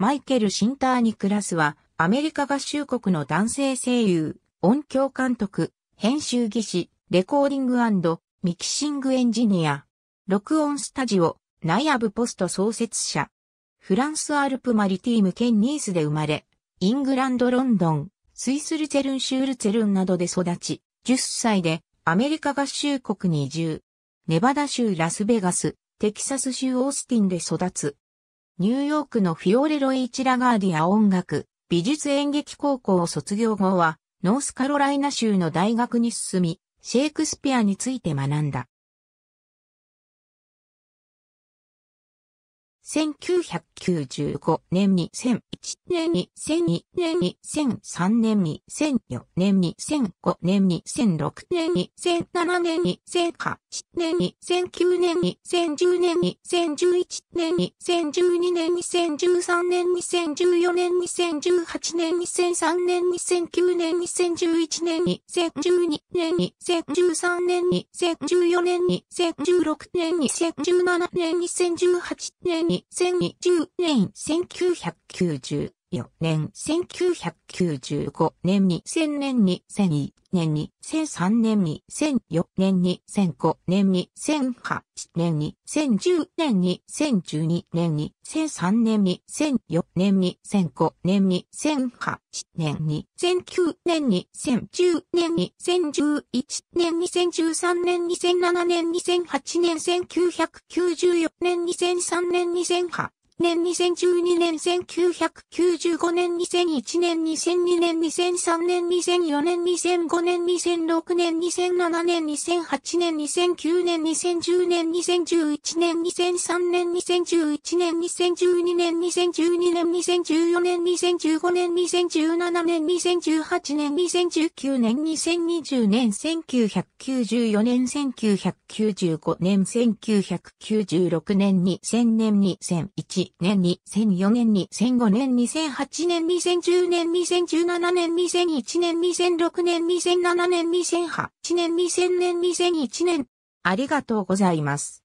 マイケル・シンターニクラスは、アメリカ合衆国の男性声優、音響監督、編集技師、レコーディングミキシングエンジニア、録音スタジオ、ナイアブポスト創設者、フランスアルプマリティーム県ニースで生まれ、イングランド・ロンドン、スイス・ルツェルン・シュールツェルンなどで育ち、10歳でアメリカ合衆国に移住、ネバダ州ラスベガス、テキサス州オースティンで育つ、ニューヨークのフィオレロイチラガーディア音楽、美術演劇高校を卒業後は、ノースカロライナ州の大学に進み、シェイクスピアについて学んだ。1995年に2001年に2002年に2003年に2004年に2005年に2006年に2007年に2008年に2009年に2010年に2011年に2012年に2013年2014年2018年2003年2009年2011年に2012年に2013年に2014年に2016年に2017年2018年に2020園1994年、1995年、に2000年、に2002年、に2003年、に2004年、に2005年、に2008年、に2010年、に2012年、に2003年、に2004年、に2005年、に2008年、に2009年、に2010年、に2011年、に2013年、に2007年、に2008年、1994年、に2003年、に2008年2012年1995年2001年2002年2003年2004年2005年2006年2007年2008年2009年2010年2011年2003年2011年2012年2012年2014年2015年2017年2018年2019年2020年1994年1995年1996年2000年2001 2002年に2004年に2005年2008年2010年2017年2001年2006年2007年2008年2000年2001年。ありがとうございます。